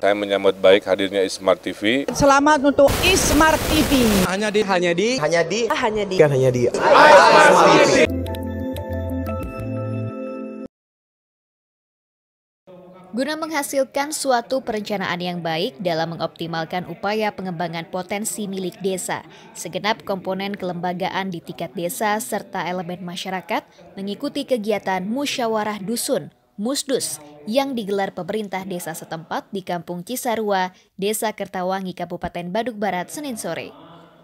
Saya menyambut baik hadirnya Ismart TV. Selamat untuk Ismart TV. Hanya di, hanya di, hanya di, ah, hanya di, kan hanya di. Ismart TV. Guna menghasilkan suatu perencanaan yang baik dalam mengoptimalkan upaya pengembangan potensi milik desa, segenap komponen kelembagaan di tingkat desa serta elemen masyarakat mengikuti kegiatan musyawarah dusun Musdus yang digelar pemerintah desa setempat di Kampung Cisarua, Desa Kertawangi, Kabupaten Badung Barat, Senin sore.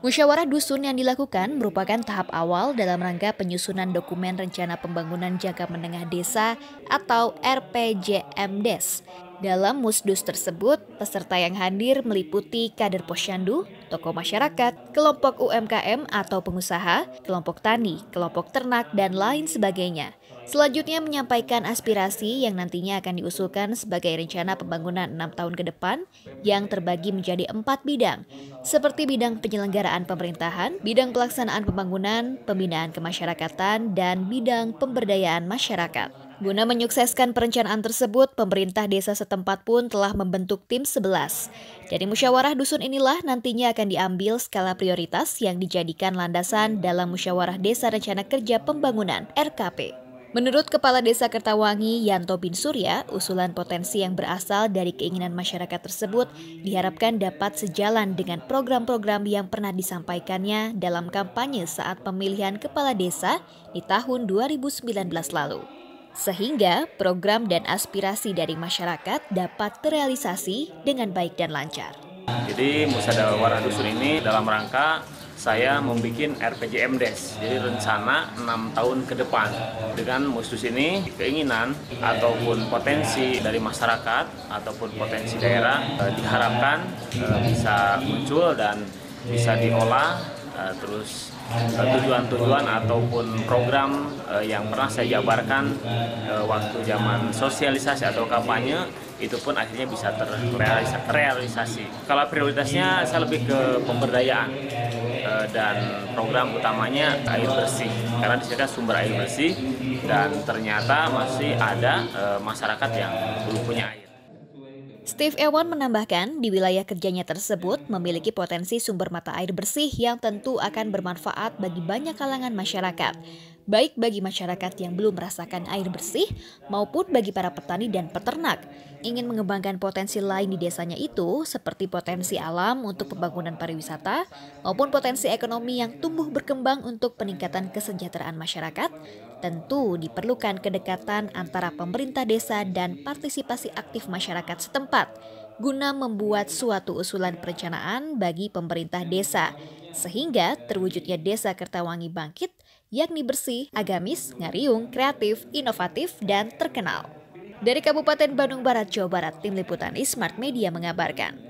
Musyawarah dusun yang dilakukan merupakan tahap awal dalam rangka penyusunan dokumen rencana pembangunan jangka menengah desa atau RPJMDes. Dalam musdus tersebut, peserta yang hadir meliputi kader posyandu, tokoh masyarakat, kelompok UMKM atau pengusaha, kelompok tani, kelompok ternak, dan lain sebagainya. Selanjutnya menyampaikan aspirasi yang nantinya akan diusulkan sebagai rencana pembangunan enam tahun ke depan yang terbagi menjadi empat bidang, seperti bidang penyelenggaraan pemerintahan, bidang pelaksanaan pembangunan, pembinaan kemasyarakatan, dan bidang pemberdayaan masyarakat. Guna menyukseskan perencanaan tersebut, pemerintah desa setempat pun telah membentuk tim 11. Dari musyawarah dusun inilah nantinya akan diambil skala prioritas yang dijadikan landasan dalam musyawarah desa rencana kerja pembangunan RKP. Menurut Kepala Desa Kertawangi, Yanto Bin Surya, usulan potensi yang berasal dari keinginan masyarakat tersebut diharapkan dapat sejalan dengan program-program yang pernah disampaikannya dalam kampanye saat pemilihan kepala desa di tahun 2019 lalu sehingga program dan aspirasi dari masyarakat dapat terrealisasi dengan baik dan lancar. Jadi Musyawarah Dusun ini dalam rangka saya membuat RPJM Des, jadi rencana 6 tahun ke depan. Dengan musdus ini, keinginan ataupun potensi dari masyarakat ataupun potensi daerah eh, diharapkan eh, bisa muncul dan bisa diolah uh, terus eh, tujuan-tujuan uh, ataupun program uh, yang pernah saya jabarkan uh, waktu zaman sosialisasi atau kampanye itu pun akhirnya bisa terrealisasi. Kalau prioritasnya saya lebih ke pemberdayaan dan program utamanya air bersih karena di sumber air bersih dan ternyata masih ada masyarakat yang belum punya air. Steve Ewan menambahkan, di wilayah kerjanya tersebut memiliki potensi sumber mata air bersih yang tentu akan bermanfaat bagi banyak kalangan masyarakat, baik bagi masyarakat yang belum merasakan air bersih maupun bagi para petani dan peternak. Ingin mengembangkan potensi lain di desanya itu, seperti potensi alam untuk pembangunan pariwisata maupun potensi ekonomi yang tumbuh berkembang untuk peningkatan kesejahteraan masyarakat, Tentu diperlukan kedekatan antara pemerintah desa dan partisipasi aktif masyarakat setempat guna membuat suatu usulan perencanaan bagi pemerintah desa sehingga terwujudnya Desa Kertawangi bangkit yakni bersih, agamis, ngariung, kreatif, inovatif, dan terkenal. Dari Kabupaten Bandung Barat, Jawa Barat, Tim Liputan Smart Media mengabarkan.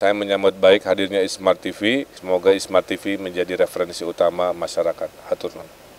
Saya menyambut baik hadirnya Ismart TV. Semoga Ismart TV menjadi referensi utama masyarakat. Hatur nuhun.